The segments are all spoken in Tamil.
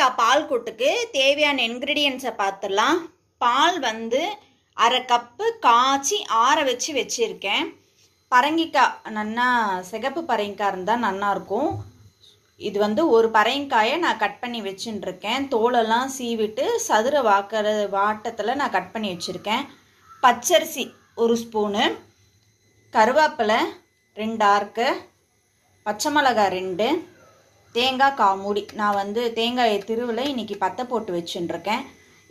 கத்திரிக்காய் பால் கொட்டுக்கு தேவையான இன்க்ரீடியன்ஸை பார்த்துடலாம் பால் வந்து அரை கப்பு காய்ச்சி ஆற வச்சு வச்சுருக்கேன் பரங்கிக்காய் நன்னா சிகப்பு பரங்கிக்காய் இருந்தால் நல்லாயிருக்கும் இது வந்து ஒரு பரங்கிக்காயை நான் கட் பண்ணி வச்சுட்டுருக்கேன் தோலெல்லாம் சீவிட்டு சதுர வாக்கிற வாட்டத்தில் நான் கட் பண்ணி வச்சுருக்கேன் பச்சரிசி ஒரு ஸ்பூனு கருவேப்பிலை ரெண்டு ஆர்க்கு பச்சை மிளகாய் ரெண்டு தேங்காய் காமூடி நான் வந்து தேங்காயை திருவில் இன்றைக்கி பற்ற போட்டு வச்சுட்டுருக்கேன்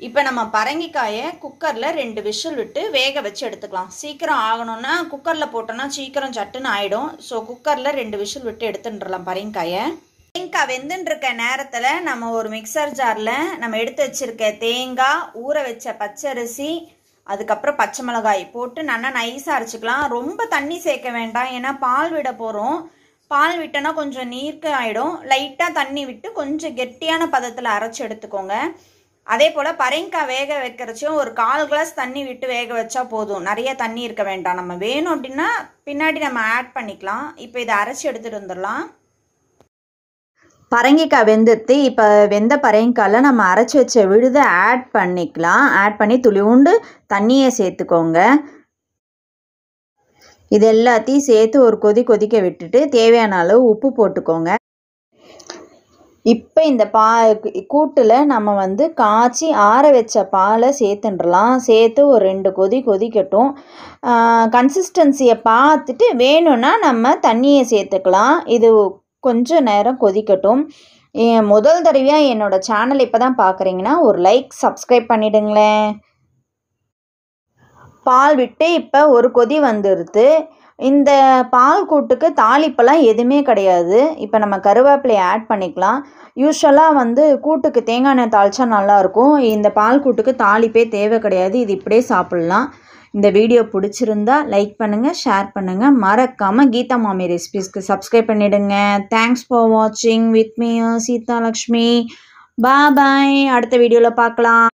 இப்போ நம்ம பரங்கிக்காயை குக்கரில் ரெண்டு விஷல் விட்டு வேக வச்சு எடுத்துக்கலாம் சீக்கிரம் ஆகணும்னா குக்கரில் போட்டோன்னா சீக்கிரம் சட்டுன்னு ஆகிடும் ஸோ குக்கரில் ரெண்டு விஷல் விட்டு எடுத்துட்டுருலாம் பரங்கிக்காயை தேங்காய் வெந்துட்டுருக்க நேரத்தில் நம்ம ஒரு மிக்சர் ஜாரில் நம்ம எடுத்து வச்சுருக்க தேங்காய் ஊற வச்ச பச்சரிசி அதுக்கப்புறம் பச்சை மிளகாய் போட்டு நல்லா நைஸாக அரைச்சிக்கலாம் ரொம்ப தண்ணி சேர்க்க வேண்டாம் ஏன்னா பால் விட போகிறோம் பால் விட்டோன்னா கொஞ்சம் நீர்க்கு ஆகிடும் லைட்டாக தண்ணி விட்டு கொஞ்சம் கெட்டியான பதத்தில் அரைச்சி எடுத்துக்கோங்க அதே போல் பரங்கிக்காய் வேக வைக்கிறச்சும் ஒரு கால் கிளாஸ் தண்ணி விட்டு வேக வச்சா போதும் நிறைய தண்ணி இருக்க வேண்டாம் நம்ம வேணும் அப்படின்னா பின்னாடி நம்ம ஆட் பண்ணிக்கலாம் இப்போ இதை அரைச்சி எடுத்துகிட்டு வந்துடலாம் பரங்கிக்காய் வெந்துடுத்து இப்போ வெந்த பரங்கிக்காயில் நம்ம அரைச்சி வச்ச விழுதை ஆட் பண்ணிக்கலாம் ஆட் பண்ணி துளிவுண்டு தண்ணியை சேர்த்துக்கோங்க இது எல்லாத்தையும் சேர்த்து ஒரு கொதி கொதிக்க விட்டுட்டு தேவையான அளவு உப்பு போட்டுக்கோங்க இப்போ இந்த பா கூட்டில் நம்ம வந்து காய்ச்சி ஆற வச்ச பாலை சேர்த்துன்றலாம் சேர்த்து ஒரு ரெண்டு கொதி கொதிக்கட்டும் கன்சிஸ்டன்சியை பார்த்துட்டு வேணும்னா நம்ம தண்ணியை சேர்த்துக்கலாம் இது கொஞ்சம் நேரம் கொதிக்கட்டும் முதல் தடவையாக என்னோடய சேனல் இப்போ தான் பார்க்குறீங்கன்னா ஒரு லைக் சப்ஸ்கிரைப் பண்ணிவிடுங்களேன் பால் விட்டு இப்போ ஒரு கொதி வந்துடுது இந்த பால் கூட்டுக்கு தாளிப்பெல்லாம் எதுவுமே கிடையாது இப்போ நம்ம கருவேப்பிலையை ஆட் பண்ணிக்கலாம் யூஸ்வலாக வந்து கூட்டுக்கு தேங்காய் எண்ணெய் தாளித்தா நல்லாயிருக்கும் இந்த பால் கூட்டுக்கு தாளிப்பே தேவை கிடையாது இது இப்படியே சாப்பிட்லாம் இந்த வீடியோ பிடிச்சிருந்தா லைக் பண்ணுங்கள் ஷேர் பண்ணுங்கள் மறக்காமல் கீதா மாமி ரெசிபிஸ்க்கு சப்ஸ்கிரைப் பண்ணிவிடுங்க தேங்க்ஸ் ஃபார் வாட்சிங் with me Seetha Lakshmi bye அடுத்த வீடியோவில் பார்க்கலாம்